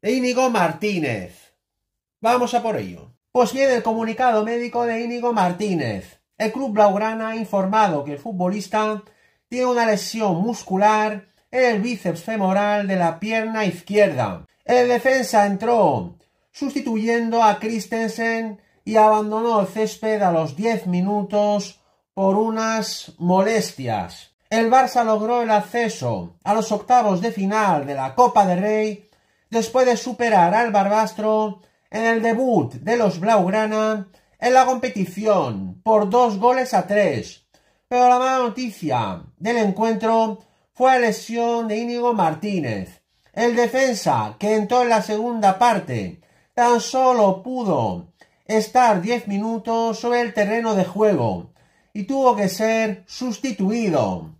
de Íñigo Martínez. Vamos a por ello. Pues viene el comunicado médico de Íñigo Martínez. El club blaugrana ha informado que el futbolista tiene una lesión muscular en el bíceps femoral de la pierna izquierda. El defensa entró sustituyendo a Christensen y abandonó el césped a los 10 minutos por unas molestias. El Barça logró el acceso a los octavos de final de la Copa de Rey después de superar al Barbastro en el debut de los Blaugrana en la competición por dos goles a tres. Pero la mala noticia del encuentro fue la lesión de Íñigo Martínez, el defensa que entró en la segunda parte tan solo pudo estar diez minutos sobre el terreno de juego y tuvo que ser sustituido.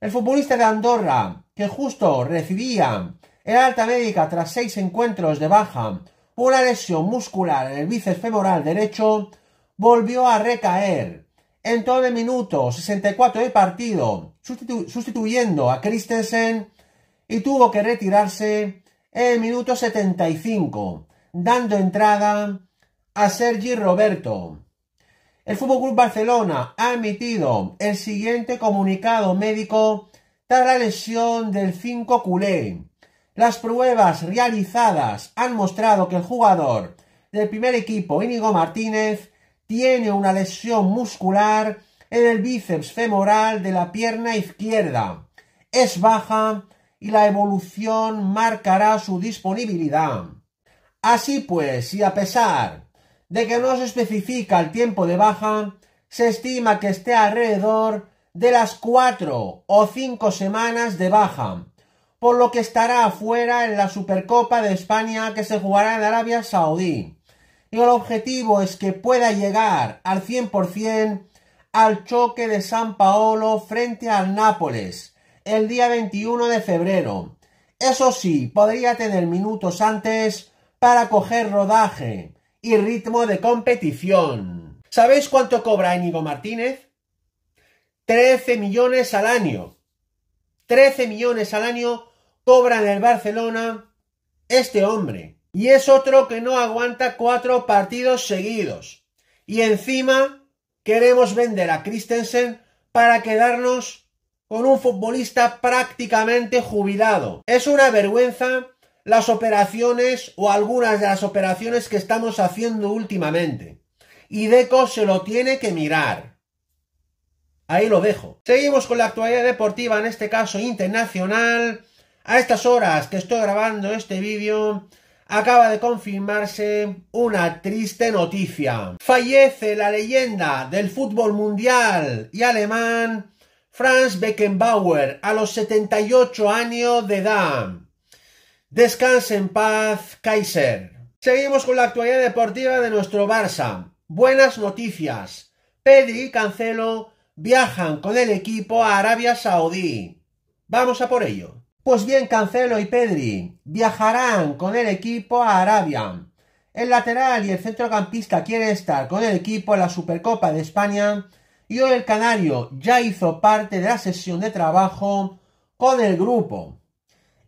El futbolista de Andorra, que justo recibía el alta médica, tras seis encuentros de baja por una lesión muscular en el bíceps femoral derecho, volvió a recaer. En todo el minuto 64 del partido, sustituyendo a Christensen y tuvo que retirarse en el minuto 75, dando entrada a Sergi Roberto. El FC Barcelona ha emitido el siguiente comunicado médico tras la lesión del 5 culé. Las pruebas realizadas han mostrado que el jugador del primer equipo, Íñigo Martínez, tiene una lesión muscular en el bíceps femoral de la pierna izquierda. Es baja y la evolución marcará su disponibilidad. Así pues, y a pesar de que no se especifica el tiempo de baja, se estima que esté alrededor de las cuatro o cinco semanas de baja, por lo que estará afuera en la Supercopa de España que se jugará en Arabia Saudí. Y el objetivo es que pueda llegar al 100% al choque de San Paolo frente al Nápoles el día 21 de febrero. Eso sí, podría tener minutos antes para coger rodaje y ritmo de competición. ¿Sabéis cuánto cobra Íñigo Martínez? 13 millones al año. 13 millones al año cobra en el Barcelona este hombre. Y es otro que no aguanta cuatro partidos seguidos. Y encima queremos vender a Christensen para quedarnos con un futbolista prácticamente jubilado. Es una vergüenza las operaciones o algunas de las operaciones que estamos haciendo últimamente. Y Deco se lo tiene que mirar. Ahí lo dejo. Seguimos con la actualidad deportiva, en este caso internacional. A estas horas que estoy grabando este vídeo, acaba de confirmarse una triste noticia. Fallece la leyenda del fútbol mundial y alemán Franz Beckenbauer a los 78 años de edad. Descanse en paz, Kaiser. Seguimos con la actualidad deportiva de nuestro Barça. Buenas noticias. Pedri Cancelo viajan con el equipo a Arabia Saudí. Vamos a por ello. Pues bien, Cancelo y Pedri viajarán con el equipo a Arabia. El lateral y el centrocampista quieren estar con el equipo en la Supercopa de España y hoy el canario ya hizo parte de la sesión de trabajo con el grupo.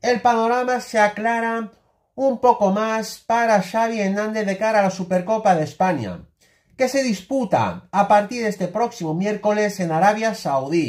El panorama se aclara un poco más para Xavi Hernández de cara a la Supercopa de España que se disputa a partir de este próximo miércoles en Arabia Saudí.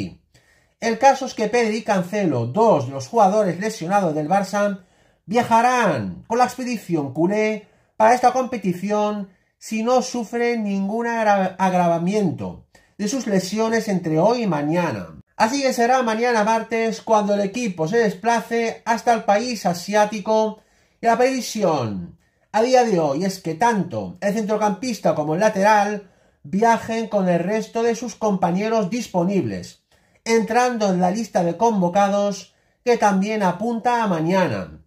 El caso es que Pedri y Cancelo, dos de los jugadores lesionados del Barça, viajarán con la expedición culé para esta competición si no sufren ningún agravamiento de sus lesiones entre hoy y mañana. Así que será mañana martes cuando el equipo se desplace hasta el país asiático y la previsión a día de hoy es que tanto el centrocampista como el lateral viajen con el resto de sus compañeros disponibles, entrando en la lista de convocados que también apunta a mañana.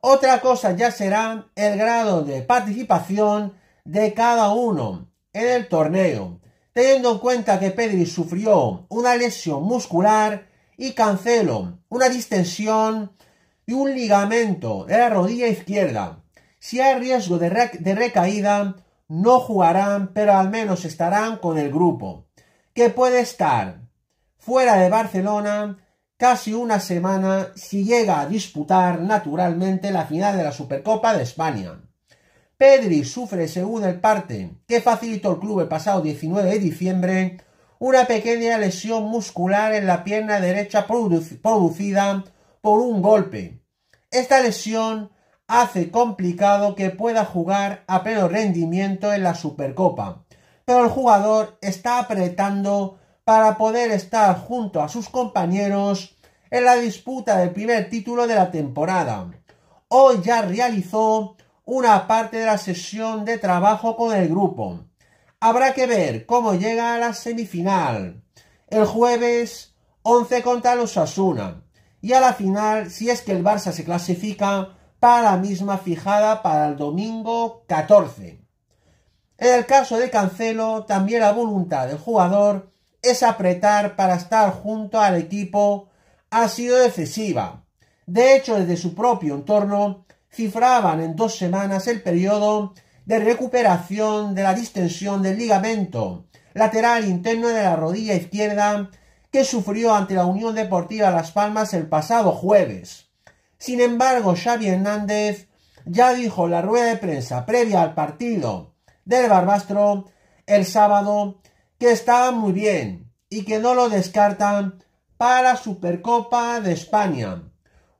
Otra cosa ya será el grado de participación de cada uno en el torneo, teniendo en cuenta que Pedri sufrió una lesión muscular y Cancelo una distensión y un ligamento de la rodilla izquierda, si hay riesgo de, recaída, no jugarán, pero al menos estarán con el grupo, que puede estar fuera de Barcelona casi una semana si llega a disputar naturalmente la final de la Supercopa de España. Pedri sufre, según el parte que facilitó el club el pasado 19 de diciembre, una pequeña lesión muscular en la pierna derecha producida por un golpe. Esta lesión hace complicado que pueda jugar a pleno rendimiento en la Supercopa. Pero el jugador está apretando para poder estar junto a sus compañeros en la disputa del primer título de la temporada. Hoy ya realizó una parte de la sesión de trabajo con el grupo. Habrá que ver cómo llega a la semifinal. El jueves 11 contra los Asuna. Y a la final, si es que el Barça se clasifica, la misma fijada para el domingo 14. En el caso de Cancelo, también la voluntad del jugador es apretar para estar junto al equipo ha sido excesiva. De hecho, desde su propio entorno, cifraban en dos semanas el periodo de recuperación de la distensión del ligamento lateral interno de la rodilla izquierda que sufrió ante la Unión Deportiva Las Palmas el pasado jueves. Sin embargo, Xavi Hernández ya dijo la rueda de prensa previa al partido del Barbastro el sábado que está muy bien y que no lo descartan para Supercopa de España.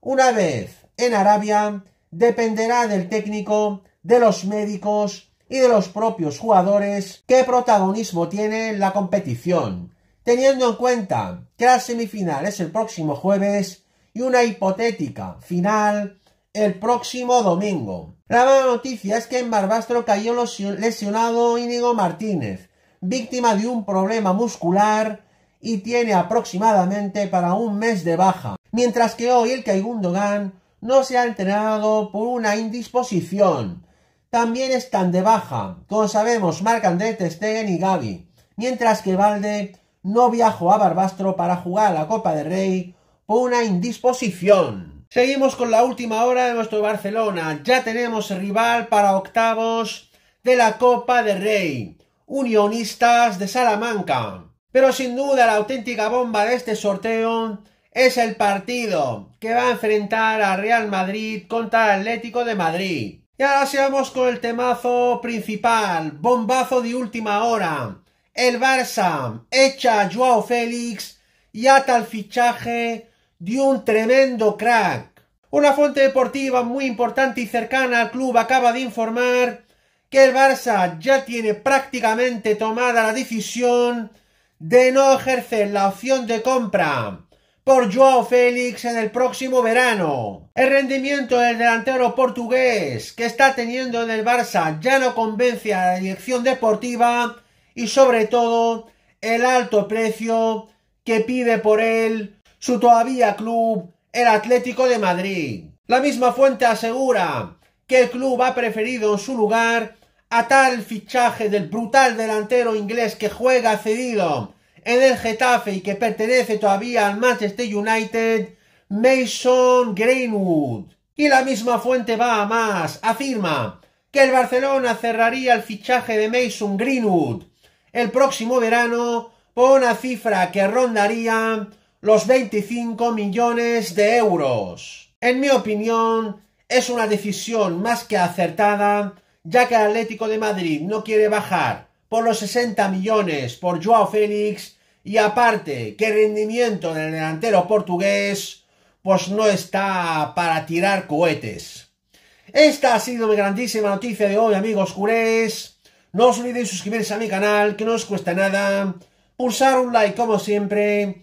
Una vez en Arabia, dependerá del técnico, de los médicos y de los propios jugadores qué protagonismo tiene la competición. Teniendo en cuenta que la semifinal es el próximo jueves, y una hipotética final el próximo domingo. La mala noticia es que en Barbastro cayó lesionado Íñigo Martínez, víctima de un problema muscular y tiene aproximadamente para un mes de baja, mientras que hoy el Dogan no se ha entrenado por una indisposición. También están de baja, como sabemos, Marc André Stegen y Gaby, mientras que Valde no viajó a Barbastro para jugar la Copa del Rey por una indisposición. Seguimos con la última hora de nuestro Barcelona. Ya tenemos rival para octavos de la Copa de Rey. Unionistas de Salamanca. Pero sin duda la auténtica bomba de este sorteo es el partido que va a enfrentar a Real Madrid contra el Atlético de Madrid. Y ahora sigamos con el temazo principal, bombazo de última hora. El Barça echa a Joao Félix y ata el fichaje de un tremendo crack. Una fuente deportiva muy importante y cercana al club acaba de informar que el Barça ya tiene prácticamente tomada la decisión de no ejercer la opción de compra por Joao Félix en el próximo verano. El rendimiento del delantero portugués que está teniendo en el Barça ya no convence a la dirección deportiva y sobre todo el alto precio que pide por él su todavía club, el Atlético de Madrid. La misma fuente asegura que el club ha preferido en su lugar atar el fichaje del brutal delantero inglés que juega cedido en el Getafe y que pertenece todavía al Manchester United, Mason Greenwood. Y la misma fuente va a más, afirma que el Barcelona cerraría el fichaje de Mason Greenwood el próximo verano por una cifra que rondaría los 25 millones de euros. En mi opinión, es una decisión más que acertada, ya que el Atlético de Madrid no quiere bajar por los 60 millones por Joao Félix y aparte que el rendimiento del delantero portugués pues no está para tirar cohetes. Esta ha sido mi grandísima noticia de hoy amigos jurés... No os olvidéis suscribirse a mi canal que no os cuesta nada, pulsar un like como siempre